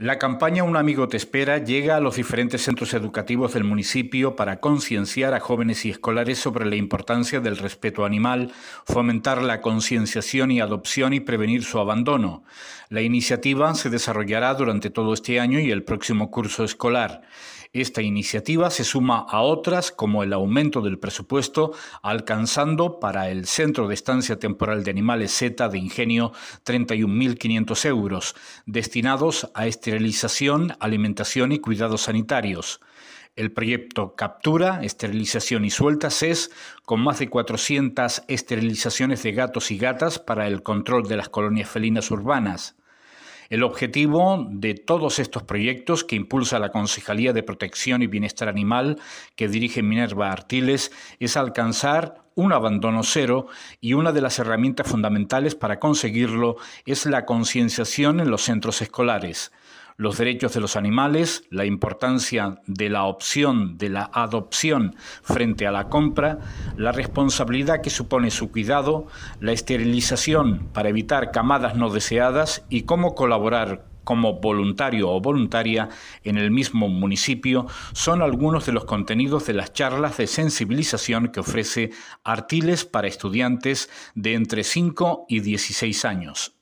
La campaña Un amigo te espera llega a los diferentes centros educativos del municipio para concienciar a jóvenes y escolares sobre la importancia del respeto animal, fomentar la concienciación y adopción y prevenir su abandono. La iniciativa se desarrollará durante todo este año y el próximo curso escolar. Esta iniciativa se suma a otras como el aumento del presupuesto, alcanzando para el Centro de Estancia Temporal de Animales Z de Ingenio 31.500 euros, destinados a este esterilización, alimentación y cuidados sanitarios. El proyecto Captura, Esterilización y Sueltas es con más de 400 esterilizaciones de gatos y gatas para el control de las colonias felinas urbanas. El objetivo de todos estos proyectos que impulsa la Concejalía de Protección y Bienestar Animal que dirige Minerva Artiles es alcanzar un abandono cero y una de las herramientas fundamentales para conseguirlo es la concienciación en los centros escolares los derechos de los animales, la importancia de la opción de la adopción frente a la compra, la responsabilidad que supone su cuidado, la esterilización para evitar camadas no deseadas y cómo colaborar como voluntario o voluntaria en el mismo municipio son algunos de los contenidos de las charlas de sensibilización que ofrece Artiles para estudiantes de entre 5 y 16 años.